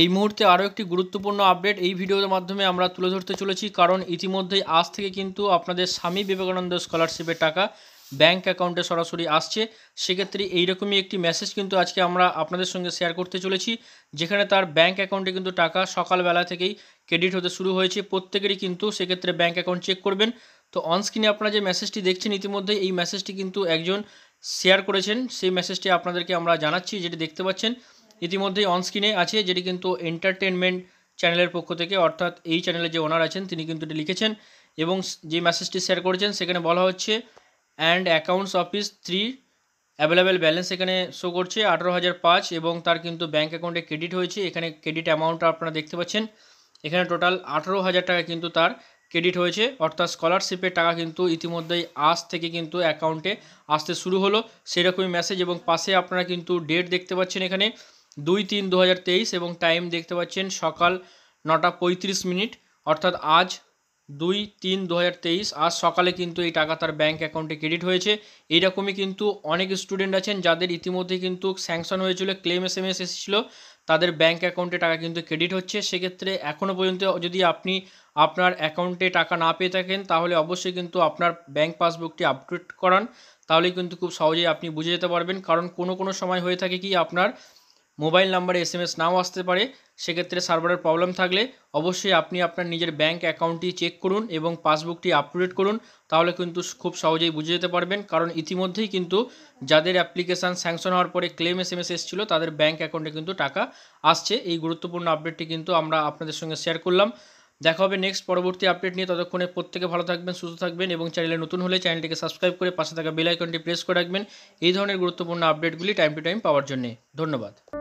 এই মুহূর্তে আরও একটি গুরুত্বপূর্ণ আপডেট এই ভিডিওর মাধ্যমে আমরা তুলে ধরতে চলেছি কারণ ইতিমধ্যেই আজ থেকে কিন্তু আপনাদের স্বামী বিবেকানন্দ স্কলারশিপের টাকা ব্যাংক অ্যাকাউন্টে সরাসরি আসছে সেক্ষেত্রে এইরকমই একটি মেসেজ কিন্তু আজকে আমরা আপনাদের সঙ্গে শেয়ার করতে চলেছি যেখানে তার ব্যাংক অ্যাকাউন্টে কিন্তু টাকা সকালবেলা থেকেই ক্রেডিট হতে শুরু হয়েছে প্রত্যেকেরই কিন্তু সেক্ষেত্রে ব্যাংক অ্যাকাউন্ট চেক করবেন তো অনস্ক্রিনে আপনারা যে মেসেজটি দেখছেন ইতিমধ্যে এই মেসেজটি কিন্তু একজন শেয়ার করেছেন সেই মেসেজটি আপনাদেরকে আমরা জানাচ্ছি যেটি দেখতে পাচ্ছেন ইতিমধ্যেই অনস্ক্রিনে আছে যেটি কিন্তু এন্টারটেনমেন্ট চ্যানেলের পক্ষ থেকে অর্থাৎ এই চ্যানেলের যে ওনার আছেন তিনি কিন্তু এটি লিখেছেন এবং যে মেসেজটি শেয়ার করেছেন সেখানে বলা হচ্ছে and accounts office three available balance এখানে শো করছে আঠারো হাজার পাঁচ এবং তার কিন্তু ব্যাঙ্ক অ্যাকাউন্টে ক্রেডিট হয়েছে এখানে ক্রেডিট অ্যামাউন্টটা আপনারা দেখতে পাচ্ছেন এখানে টোটাল আঠারো হাজার টাকা কিন্তু তার ক্রেডিট হয়েছে অর্থাৎ স্কলারশিপের টাকা কিন্তু ইতিমধ্যেই আজ থেকে কিন্তু অ্যাকাউন্টে আসতে শুরু হলো সেরকমই মেসেজ এবং পাশে আপনারা কিন্তু ডেট দেখতে পাচ্ছেন এখানে দুই তিন দু এবং টাইম দেখতে পাচ্ছেন সকাল নটা পঁয়ত্রিশ মিনিট অর্থাৎ আজ দুই তিন দু আজ সকালে কিন্তু এই টাকা তার ব্যাঙ্ক অ্যাকাউন্টে ক্রেডিট হয়েছে এইরকমই কিন্তু অনেক স্টুডেন্ট আছেন যাদের ইতিমধ্যে কিন্তু স্যাংশন হয়েছিল ক্লেম এস এম এস এসেছিলো তাদের ব্যাঙ্ক অ্যাকাউন্টে টাকা কিন্তু ক্রেডিট হচ্ছে সেক্ষেত্রে এখনও পর্যন্ত যদি আপনি আপনার অ্যাকাউন্টে টাকা না পেয়ে থাকেন তাহলে অবশ্যই কিন্তু আপনার ব্যাঙ্ক পাসবুকটি আপডেট করান তাহলে কিন্তু খুব সহজেই আপনি বুঝে যেতে পারবেন কারণ কোনো কোনো সময় হয়ে থাকে কি আপনার মোবাইল নাম্বারে এসএমএস নাও আসতে পারে সেক্ষেত্রে সার্ভারের প্রবলেম থাকলে অবশ্যই আপনি আপনার নিজের ব্যাঙ্ক অ্যাকাউন্টটি চেক করুন এবং পাসবুকটি আপডেট করুন তাহলে কিন্তু খুব সহজেই বুঝে যেতে পারবেন কারণ ইতিমধ্যেই কিন্তু যাদের অ্যাপ্লিকেশান স্যাংশন হওয়ার পরে ক্লেম এস এম এস এসেছিলো তাদের ব্যাঙ্ক অ্যাকাউন্টে কিন্তু টাকা আসছে এই গুরুত্বপূর্ণ আপডেটটি কিন্তু আমরা আপনাদের সঙ্গে শেয়ার করলাম দেখা হবে নেক্সট পরবর্তী আপডেট নিয়ে ততক্ষণে প্রত্যেকে ভালো থাকবেন সুস্থ থাকবেন এবং চ্যানেলে নতুন হলে চ্যানেলটিকে সাবস্ক্রাইব করে পাশে থাকা বেল প্রেস করে রাখবেন এই ধরনের গুরুত্বপূর্ণ আপডেটগুলি টাইম টু টাইম পাওয়ার জন্য ধন্যবাদ